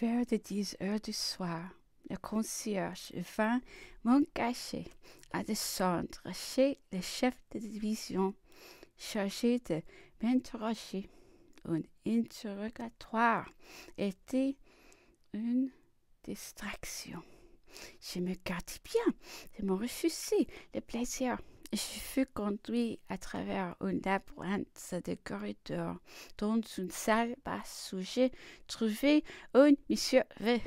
vers de dix heures du soir, le concierge vint m'engager à descendre chez le chef de division chargé de m'interroger. Un interrogatoire était une distraction. Je me gardais bien de me refuser le plaisir je fus conduit à travers une labyrinthe de corridors dans une salle basse où j'ai trouvé un monsieur V.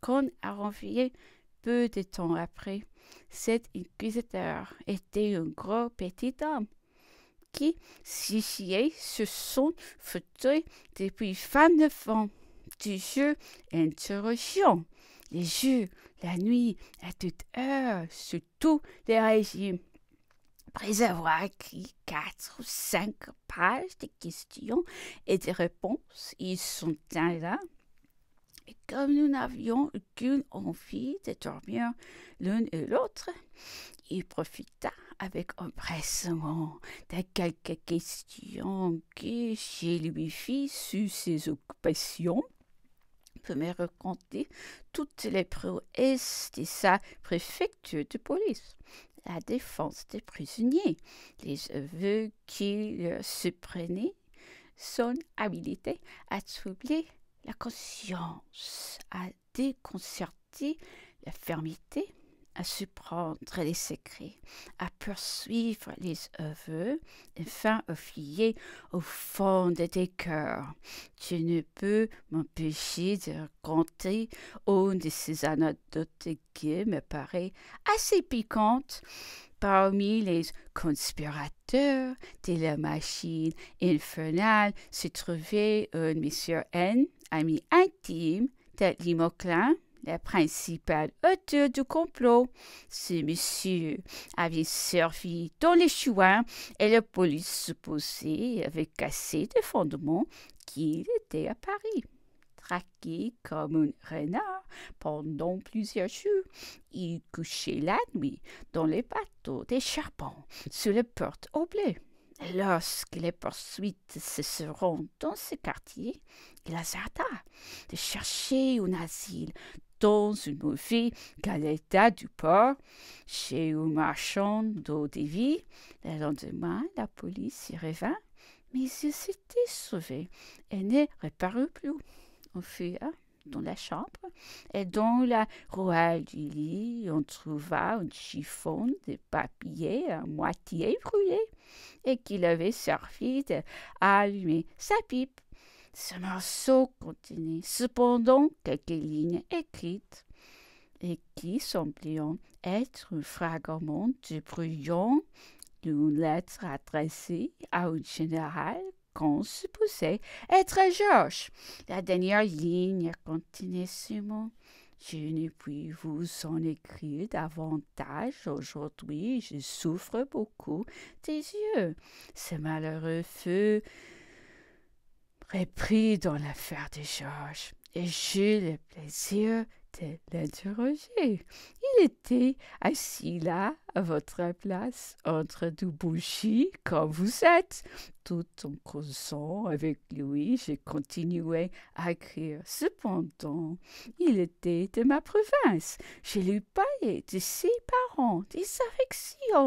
Qu'on a renvoyé peu de temps après. Cet inquisiteur était un gros petit homme qui siégeait sur son fauteuil depuis fin ans, fond du jeu Les jeux, la nuit, à toute heure, sur tous les régimes. Après avoir écrit quatre ou cinq pages de questions et de réponses, ils sont là. Et comme nous n'avions aucune envie de dormir l'une et l'autre, il profita avec empressement de quelques questions que chez lui fit sur ses occupations peut me raconter toutes les prouesses de sa préfecture de police la défense des prisonniers. Les aveux qu'ils se son son à troubler la conscience, à déconcerter la fermeté à surprendre les secrets, à poursuivre les aveux, enfin à filer au fond de tes cœurs. Tu ne peux m'empêcher de raconter une de ces anecdotes qui me paraît assez piquante parmi les conspirateurs de la machine infernale se trouvait un monsieur N, ami intime de Limoclin, la principale auteur du complot, ce monsieur avait servi dans les chouins et la police supposée avait cassé des fondements qu'il était à Paris. Traqué comme un renard pendant plusieurs jours, il couchait la nuit dans les bateaux des charbons sur les portes au blé. Lorsque les poursuites se seront dans ce quartier, il hasarda de chercher un asile dans une mauvaise l'état du port, chez un marchand d'eau de vie. Le lendemain, la police y revint, mais il s'était sauvé et n'est reparut plus. On hein? dans la chambre. Et dans la rouelle du lit, on trouva un chiffon de papier à moitié brûlé et qu'il avait servi à allumer sa pipe. Ce morceau contenait cependant quelques lignes écrites et qui semblaient être un fragment du brouillon d'une lettre adressée à un général qu'on supposait être Georges. La dernière ligne contenait ce Je ne puis vous en écrire davantage. Aujourd'hui, je souffre beaucoup des yeux. Ce malheureux feu repris dans l'affaire de Georges. Et j'ai le plaisir L'interroger, Il était assis là, à votre place, entre deux bougies, comme vous êtes. Tout en causant avec lui, j'ai continué à écrire. Cependant, il était de ma province. Je lui parlais de ses parents, de sa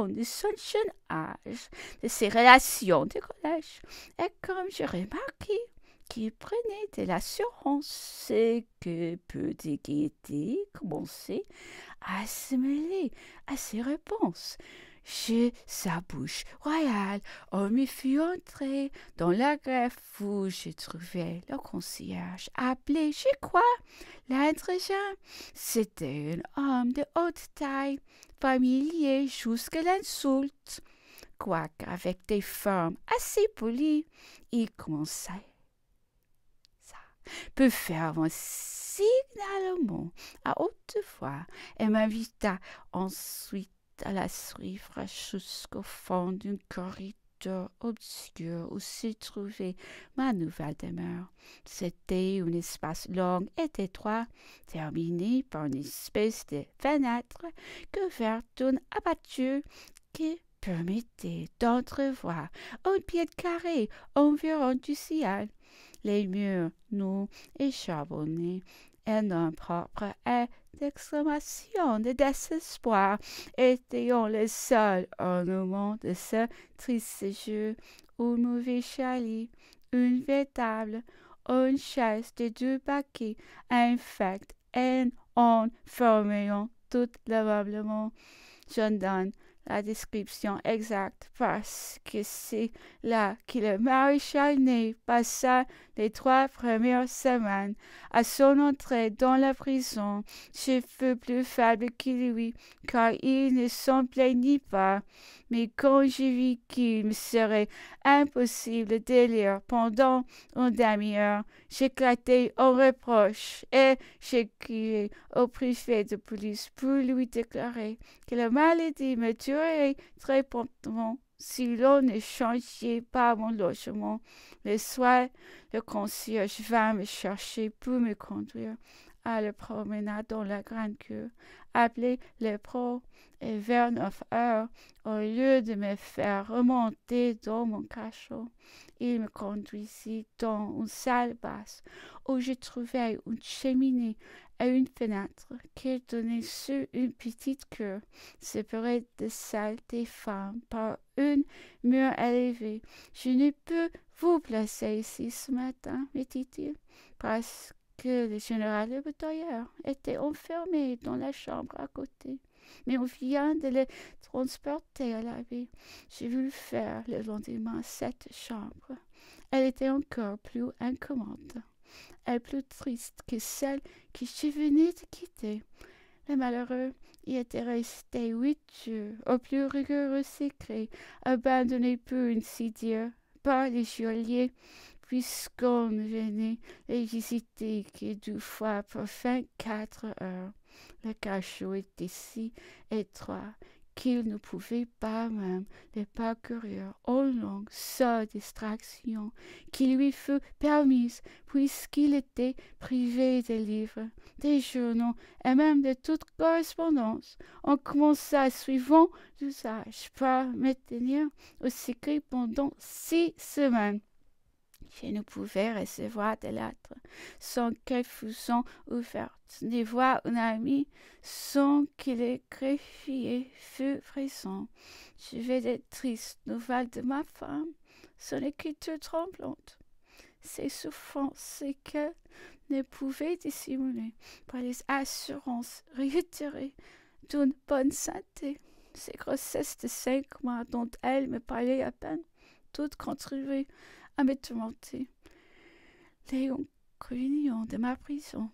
de son jeune âge, de ses relations de collège. Et comme je remarqué, qui prenait de l'assurance que Petit Kitty commençait à se mêler à ses réponses. Chez sa bouche royale, on me fut entré dans la greffe où je trouvé le concierge appelé, je crois, l'intrusion. C'était un homme de haute taille, familier jusqu'à l'insulte. Quoique avec des formes assez polies, il commençait faire un signalement à haute voix et m'invita ensuite à la suivre jusqu'au fond d'un corridor obscur où se trouvait ma nouvelle demeure. C'était un espace long et étroit, terminé par une espèce de fenêtre couverte d'une abattue qui permettait d'entrevoir un pied carré environ du ciel les murs nous échabonnés un propre est d'exclamation de désespoir, étions les seul ornement de ce triste jeu où mauvais vit une véritable, une chaise de deux paquets, infecte et en formant tout lavablement Je donne la description exacte parce que c'est là que le maréchal Ney passa les trois premières semaines. À son entrée dans la prison, je fus plus faible que lui, car il ne s'en plaignit pas. Mais quand j'ai vu qu'il me serait impossible de lire pendant une demi-heure, j'éclatai en reproche et crié au préfet de police pour lui déclarer que la maladie me tue très promptement si l'on ne changeait pas mon logement. Le soir, le concierge vint me chercher pour me conduire à la promenade dans la grande queue, appelé les pros, et vers neuf heures, au lieu de me faire remonter dans mon cachot, il me conduisit dans une salle basse où je trouvai une cheminée et une fenêtre qui donnait sur une petite queue séparée de salle des femmes par une mur élevé. Je ne peux vous placer ici ce matin, me dit-il, parce que le général Le était enfermé dans la chambre à côté. Mais on vient de le transporter à la ville. J'ai vu faire le lendemain cette chambre. Elle était encore plus incommode et plus triste que celle qui je venais de quitter. Le malheureux y était resté huit jours au plus rigoureux secret, abandonné pour ainsi dire par les puisqu'on venait visiter que deux fois pour quatre heures. Le cachot était si étroit qu'il ne pouvait pas même les parcourir en longue sa distraction qui lui fut permise puisqu'il était privé des livres, des journaux et même de toute correspondance. On commença suivant l'usage par maintenir au secret pendant six semaines. Je ne pouvais recevoir de lettres sans qu'elles fussent ouvertes, ni voir un ami, sans qu'il les greffier fût présent. Je vais des tristes nouvelles de ma femme, son écriture tremblante. Ses souffrances qu'elle ne pouvait dissimuler par les assurances réitérées d'une bonne santé. Ces grossesses de cinq mois dont elle me parlait à peine, toutes contribuées tourmenter, les Ukrainiens de ma prison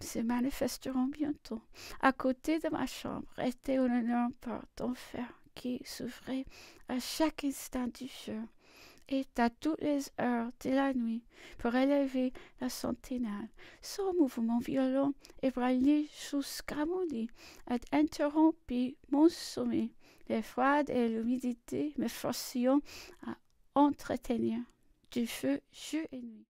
se manifesteront bientôt à côté de ma chambre, était une porte d'enfer qui s'ouvrait à chaque instant du jour et à toutes les heures de la nuit pour élever la sentinelle. Son mouvement violent et jusqu'à mon lit a interrompu mon sommeil, les froides et l'humidité me forcions à entretenir du feu jour et nuit.